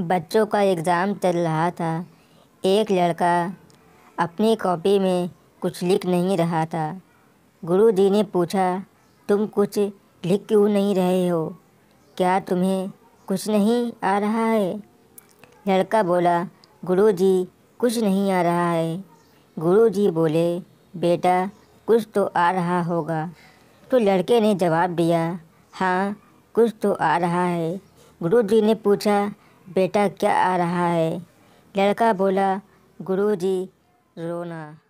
बच्चों का एग्ज़ाम चल रहा था एक लड़का अपनी कॉपी में कुछ लिख नहीं रहा था गुरुजी ने पूछा तुम कुछ लिख क्यों नहीं रहे हो क्या तुम्हें कुछ नहीं आ रहा है लड़का बोला गुरुजी कुछ नहीं आ रहा है गुरुजी बोले बेटा कुछ तो आ रहा होगा तो लड़के ने जवाब दिया हाँ कुछ तो आ रहा है गुरुजी ने पूछा बेटा क्या आ रहा है लड़का बोला गुरुजी रोना